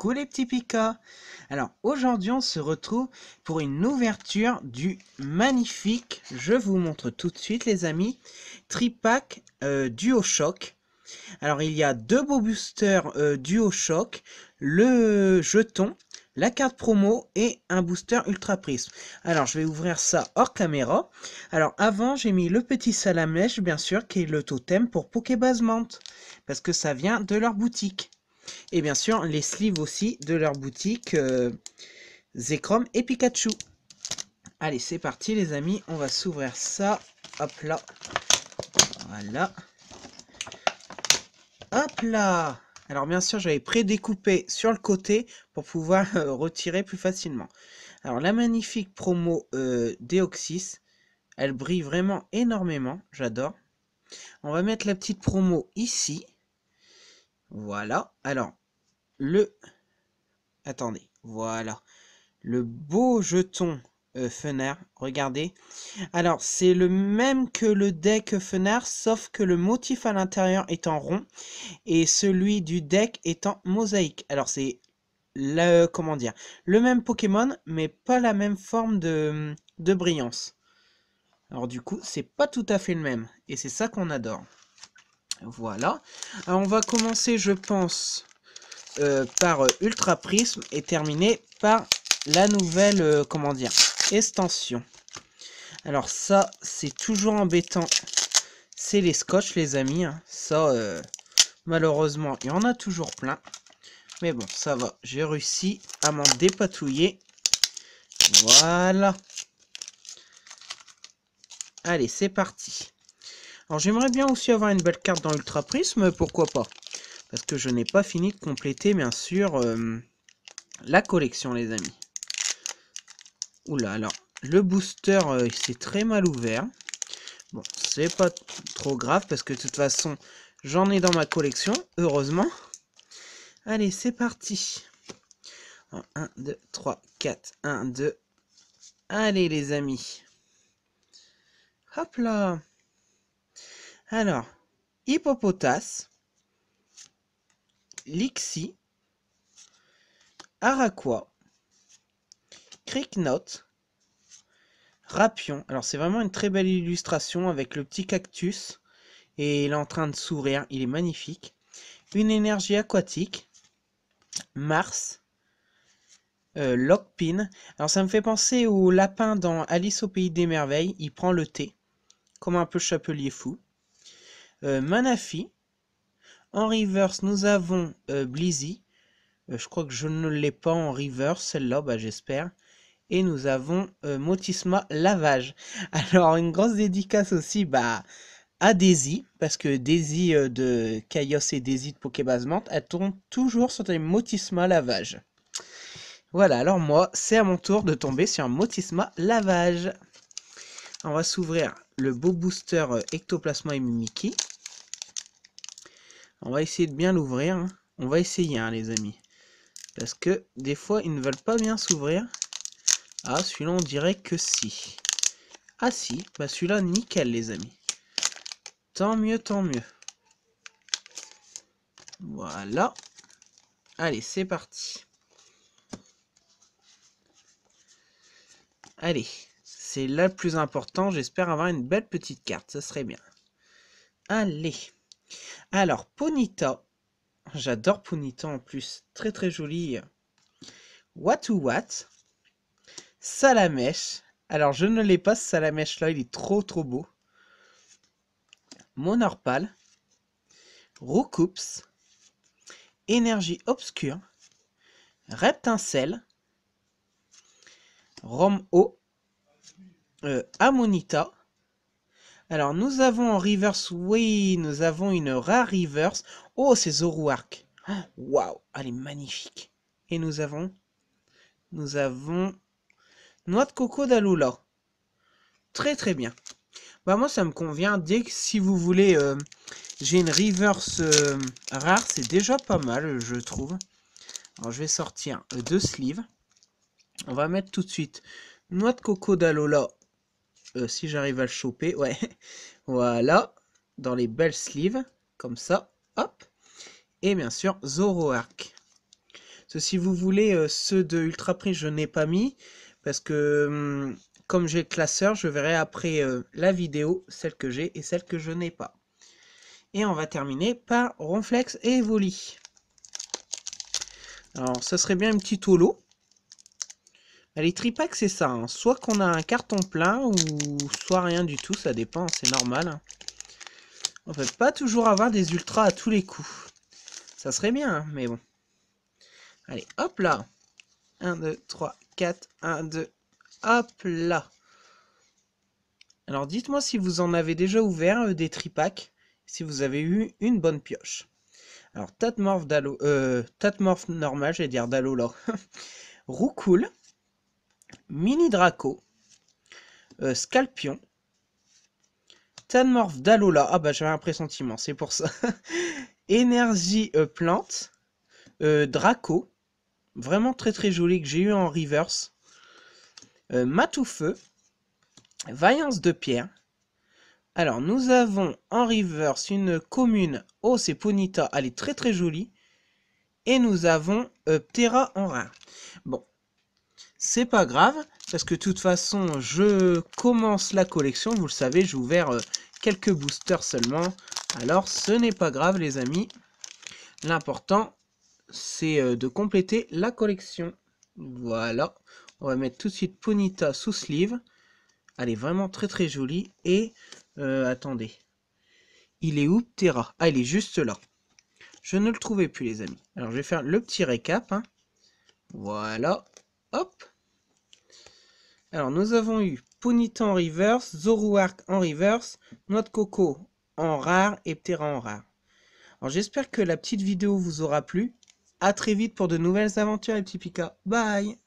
Coucou les petits pika Alors aujourd'hui on se retrouve pour une ouverture du magnifique, je vous montre tout de suite les amis, tripack euh, Duo Shock. Alors il y a deux beaux boosters euh, Duo Shock, le jeton, la carte promo et un booster Ultra Prisme. Alors je vais ouvrir ça hors caméra. Alors avant j'ai mis le petit salamèche bien sûr qui est le totem pour Pokébase parce que ça vient de leur boutique. Et bien sûr, les sleeves aussi de leur boutique euh, et Pikachu. Allez, c'est parti les amis, on va s'ouvrir ça. Hop là. Voilà. Hop là Alors bien sûr, j'avais pré-découpé sur le côté pour pouvoir euh, retirer plus facilement. Alors la magnifique promo euh, Deoxys, elle brille vraiment énormément, j'adore. On va mettre la petite promo ici. Voilà. Alors, le... Attendez. Voilà. Le beau jeton euh, Fener, regardez. Alors, c'est le même que le deck Fener, sauf que le motif à l'intérieur est en rond et celui du deck est en mosaïque. Alors, c'est le, comment dire, le même Pokémon, mais pas la même forme de, de brillance. Alors, du coup, c'est pas tout à fait le même et c'est ça qu'on adore. Voilà. Alors, on va commencer, je pense, euh, par euh, Ultra Prism et terminer par la nouvelle, euh, comment dire, extension. Alors ça, c'est toujours embêtant. C'est les scotch, les amis. Hein. Ça, malheureusement, il y en a toujours plein. Mais bon, ça va. J'ai réussi à m'en dépatouiller. Voilà. Allez, c'est parti. Alors j'aimerais bien aussi avoir une belle carte dans l'Ultra Prisme, pourquoi pas Parce que je n'ai pas fini de compléter, bien sûr, euh, la collection, les amis. Oula, alors, le booster, euh, s'est très mal ouvert. Bon, c'est pas trop grave, parce que de toute façon, j'en ai dans ma collection, heureusement. Allez, c'est parti 1, 2, 3, 4, 1, 2. Allez les amis. Hop là alors, Hippopotas, Lixie, Araqua, Cricknote, Rapion. Alors c'est vraiment une très belle illustration avec le petit cactus. Et il est en train de sourire, il est magnifique. Une énergie aquatique, Mars, euh, Lockpin. Alors ça me fait penser au lapin dans Alice au pays des merveilles, il prend le thé, comme un peu chapelier fou. Euh, Manafi. En reverse, nous avons euh, Blizzy. Euh, je crois que je ne l'ai pas en reverse, celle-là, bah, j'espère et nous avons Motisma Lavage. Alors une grosse dédicace aussi bah, à Daisy, parce que Daisy de Kaios et Daisy de Pokébasement, elle tombe toujours sur des Motisma Lavage. Voilà, alors moi, c'est à mon tour de tomber sur un Motisma Lavage. On va s'ouvrir le beau booster Ectoplasma et Mimiki. On va essayer de bien l'ouvrir. On va essayer, hein, les amis. Parce que des fois, ils ne veulent pas bien s'ouvrir. Ah, celui-là, on dirait que si. Ah si, bah celui-là, nickel, les amis. Tant mieux, tant mieux. Voilà. Allez, c'est parti. Allez, c'est là le plus important. J'espère avoir une belle petite carte, ça serait bien. Allez. Alors, Ponita. J'adore Ponita en plus. Très très joli. What to what Salamèche. Alors, je ne l'ai pas, ce Salamèche là. Il est trop trop beau. Monorpal. Roucoups. Énergie obscure. Reptincelle. Rome-O. Euh, Ammonita. Alors, nous avons en reverse, oui, nous avons une rare reverse. Oh, c'est Zoroark. Oh, waouh, elle est magnifique. Et nous avons... Nous avons... Noix de coco d'Alola, Très très bien. Bah moi ça me convient. Dès que si vous voulez... Euh, j'ai une reverse euh, rare. C'est déjà pas mal je trouve. Alors je vais sortir euh, deux sleeves. On va mettre tout de suite Noix de coco d'Alola euh, si j'arrive à le choper, ouais. voilà, dans les belles sleeves, comme ça, hop. Et bien sûr, Zoroark. Si vous voulez, euh, ceux de Ultra Prix, je n'ai pas mis, parce que hum, comme j'ai le classeur, je verrai après euh, la vidéo, celle que j'ai et celle que je n'ai pas. Et on va terminer par Ronflex et Evoli. Alors, ça serait bien un petit holo. Allez, bah, tripacks, c'est ça. Hein. Soit qu'on a un carton plein, ou soit rien du tout, ça dépend, c'est normal. On On peut pas toujours avoir des ultras à tous les coups. Ça serait bien, hein, mais bon. Allez, hop là 1, 2, 3, 4, 1, 2, hop là Alors dites-moi si vous en avez déjà ouvert euh, des tripacks, si vous avez eu une bonne pioche. Alors, Tatmorph d'Alo... Euh, Tatmorph normal, j'allais dire d'Alo là. Roucoule, Mini Draco, euh, Scalpion, Tanmorph Dalola, ah bah j'avais un pressentiment, c'est pour ça, Énergie euh, Plante, euh, Draco, vraiment très très joli que j'ai eu en reverse, Matoufeu, Vaillance de Pierre, alors nous avons en reverse une commune, oh c'est Ponita, elle est très très jolie, et nous avons Ptera en rein. Bon, c'est pas grave, parce que de toute façon, je commence la collection. Vous le savez, j'ai ouvert euh, quelques boosters seulement. Alors, ce n'est pas grave, les amis. L'important, c'est euh, de compléter la collection. Voilà. On va mettre tout de suite Ponita sous sleeve. Elle est vraiment très très jolie. Et, euh, attendez. Il est où Ptera Ah, il est juste là. Je ne le trouvais plus, les amis. Alors, je vais faire le petit récap. Hein. Voilà. Hop. Alors, nous avons eu Ponyta en reverse, Zoroark en reverse, Noix de Coco en rare et Ptera en rare. Alors, j'espère que la petite vidéo vous aura plu. A très vite pour de nouvelles aventures, les petits Pika. Bye